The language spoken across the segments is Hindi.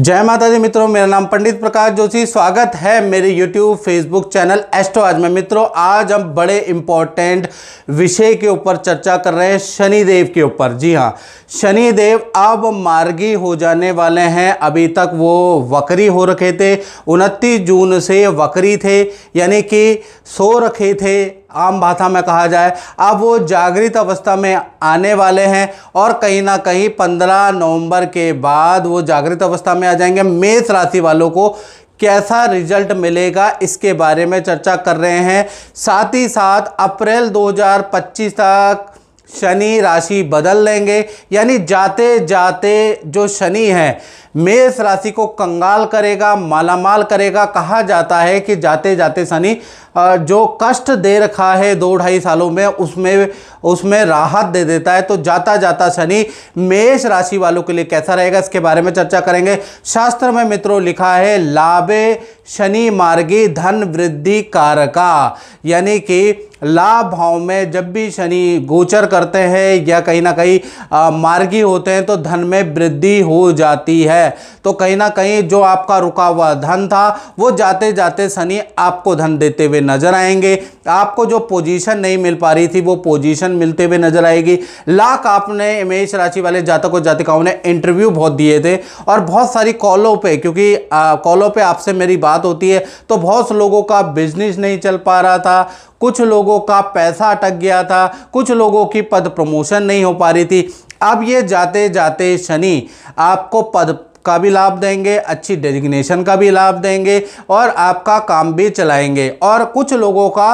जय माता दी मित्रों मेरा नाम पंडित प्रकाश जोशी स्वागत है मेरे YouTube Facebook चैनल एस्ट्रो आज में मित्रों आज हम बड़े इम्पॉर्टेंट विषय के ऊपर चर्चा कर रहे हैं शनिदेव के ऊपर जी हाँ शनिदेव अब मार्गी हो जाने वाले हैं अभी तक वो वक्री हो रखे थे उनतीस जून से वक्री थे यानी कि सो रखे थे आम भाषा में कहा जाए अब वो जागृत अवस्था में आने वाले हैं और कहीं ना कहीं पंद्रह नवंबर के बाद वो जागृत अवस्था में आ जाएंगे मेष राशि वालों को कैसा रिजल्ट मिलेगा इसके बारे में चर्चा कर रहे हैं साथ ही साथ अप्रैल 2025 तक शनि राशि बदल लेंगे यानी जाते जाते जो शनि है मेष राशि को कंगाल करेगा मालामाल करेगा कहा जाता है कि जाते जाते शनि जो कष्ट दे रखा है दो ढाई सालों में उसमें उसमें राहत दे देता है तो जाता जाता शनि मेष राशि वालों के लिए कैसा रहेगा इसके बारे में चर्चा करेंगे शास्त्र में मित्रों लिखा है लाभे शनि मार्गी धन वृद्धि कारका यानी कि लाभ भाव में जब भी शनि गोचर करते हैं या कहीं ना कहीं मार्गी होते हैं तो धन में वृद्धि हो जाती है तो कहीं ना कहीं जो आपका रुका हुआ धन था वो जाते जाते शनि आपको धन देते हुए नजर आएंगे आपको जो पोजीशन नहीं मिल पा रही थी वो पोजीशन मिलते हुए नजर आएगी लाख आपने मेष राशि वाले जातक और जातिकाओं ने इंटरव्यू बहुत दिए थे और बहुत सारी कॉलों पे क्योंकि कॉलों पे आपसे मेरी बात होती है तो बहुत लोगों का बिजनेस नहीं चल पा रहा था कुछ लोगों का पैसा अटक गया था कुछ लोगों की पद प्रमोशन नहीं हो पा रही थी अब ये जाते जाते शनि आपको पद का भी लाभ देंगे अच्छी डेजिग्नेशन का भी लाभ देंगे और आपका काम भी चलाएंगे और कुछ लोगों का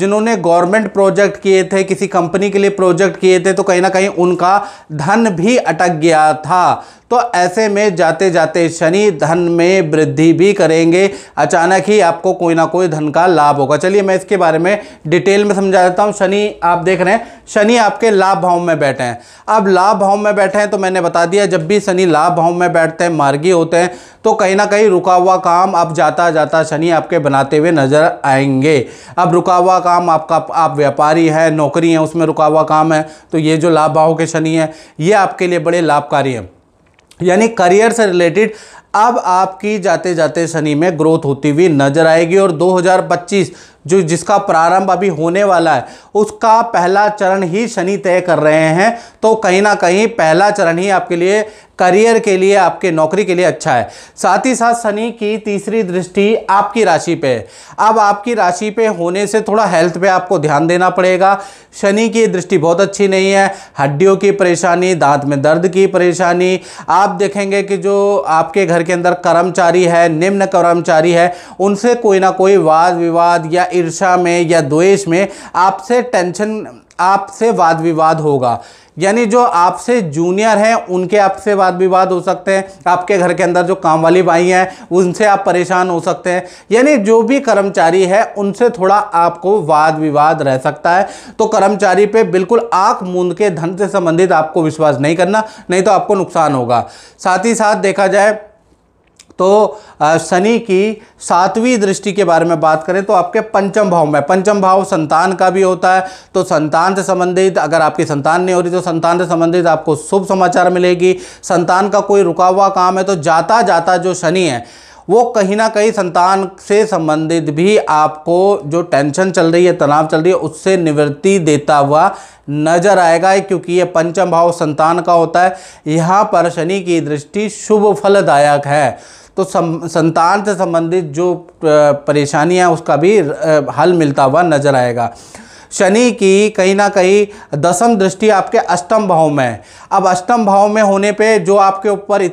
जिन्होंने गवर्नमेंट प्रोजेक्ट किए थे किसी कंपनी के लिए प्रोजेक्ट किए थे तो कहीं ना कहीं उनका धन भी अटक गया था तो ऐसे में जाते जाते शनि धन में वृद्धि भी करेंगे अचानक ही आपको कोई ना कोई धन का लाभ होगा चलिए मैं इसके बारे में डिटेल में समझा देता हूँ शनि आप देख रहे हैं शनि आपके लाभ भाव में बैठे हैं अब लाभ भाव में बैठे हैं तो मैंने बता दिया जब भी शनि लाभ भाव में बैठते हैं मार्गी होते हैं तो कहीं ना कहीं रुका हुआ काम अब जाता जाता शनि आपके बनाते हुए नज़र आएंगे अब रुका हुआ काम आपका आप व्यापारी है नौकरी है उसमें रुका हुआ काम है तो ये जो लाभ भाव के शनि है ये आपके लिए बड़े लाभकारी हैं यानी करियर से रिलेटेड अब आपकी जाते जाते शनि में ग्रोथ होती हुई नजर आएगी और 2025 जो जिसका प्रारंभ अभी होने वाला है उसका पहला चरण ही शनि तय कर रहे हैं तो कहीं ना कहीं पहला चरण ही आपके लिए करियर के लिए आपके नौकरी के लिए अच्छा है साथ ही साथ शनि की तीसरी दृष्टि आपकी राशि पे है अब आपकी राशि पे होने से थोड़ा हेल्थ पे आपको ध्यान देना पड़ेगा शनि की दृष्टि बहुत अच्छी नहीं है हड्डियों की परेशानी दांत में दर्द की परेशानी आप देखेंगे कि जो आपके घर के अंदर कर्मचारी है निम्न कर्मचारी है उनसे कोई ना कोई वाद विवाद या ईर्षा में या द्वेष में आपसे टेंशन आपसे वाद विवाद होगा यानी जो आपसे जूनियर हैं उनके आपसे वाद विवाद हो सकते हैं आपके घर के अंदर जो काम वाली भाई हैं उनसे आप परेशान हो सकते हैं यानी जो भी कर्मचारी है उनसे थोड़ा आपको वाद विवाद रह सकता है तो कर्मचारी पे बिल्कुल आंख मूंद के धन से संबंधित आपको विश्वास नहीं करना नहीं तो आपको नुकसान होगा साथ ही साथ देखा जाए तो शनि की सातवीं दृष्टि के बारे में बात करें तो आपके पंचम भाव में पंचम भाव संतान का भी होता है तो संतान से संबंधित अगर आपकी संतान नहीं हो रही तो संतान से संबंधित आपको शुभ समाचार मिलेगी संतान का कोई रुका हुआ काम है तो जाता जाता जो शनि है वो कहीं ना कहीं संतान से संबंधित भी आपको जो टेंशन चल रही है तनाव चल रही है उससे निवृत्ति देता हुआ नजर आएगा क्योंकि ये पंचम भाव संतान का होता है यहाँ पर शनि की दृष्टि शुभ फलदायक है तो संतान से संबंधित जो परेशानियां उसका भी हल मिलता हुआ नजर आएगा शनि की कहीं ना कहीं दसम दृष्टि आपके अष्टम भाव में है अब अष्टम भाव में होने पे जो आपके ऊपर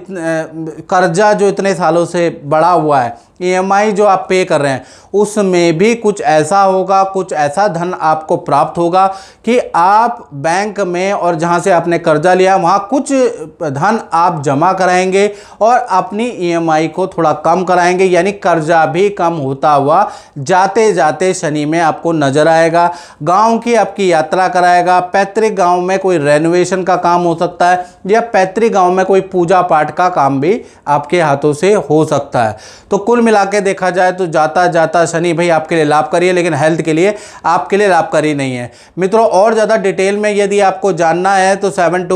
कर्जा जो इतने सालों से बढ़ा हुआ है ईएमआई e जो आप पे कर रहे हैं उसमें भी कुछ ऐसा होगा कुछ ऐसा धन आपको प्राप्त होगा कि आप बैंक में और जहां से आपने कर्जा लिया वहां कुछ धन आप जमा कराएंगे और अपनी ईएमआई e को थोड़ा कम कराएंगे यानी कर्जा भी कम होता हुआ जाते जाते शनि में आपको नजर आएगा गांव की आपकी यात्रा कराएगा पैतृक गाँव में कोई रेनोवेशन का काम हो सकता है या पैतृक गाँव में कोई पूजा पाठ का काम भी आपके हाथों से हो सकता है तो कुल मिला के देखा जाए तो जाता जाता शनि भाई आपके लिए लाभकारी है लेकिन हेल्थ के लिए आपके लिए लाभकारी नहीं है मित्रों और ज़्यादा डिटेल में यदि आपको जानना है तो सेवन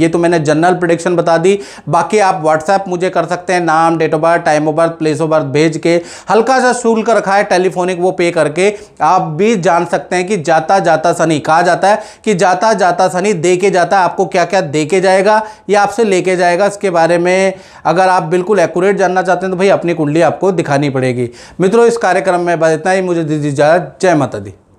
ये तो मैंने जनरल प्रोडिक्शन बता दी बाकी आप व्हाट्सएप मुझे कर सकते हैं नाम date of birth time of birth place of birth भेज के हल्का सा शुल्क रखा है टेलीफोनिक वो पे करके आप भी जान सकते हैं कि जाता जाता शनि कहा जाता है कि जाता जाता शनि दे के जाता है आपको क्या क्या दे के जाएगा या आपसे लेके जाएगा इसके बारे में अगर आप बिल्कुल एक्यूरेट अपडेट जानना चाहते हैं तो भाई अपनी कुंडली आपको दिखानी पड़ेगी मित्रों इस कार्यक्रम में बस इतना ही मुझे दीजिए जय माता दी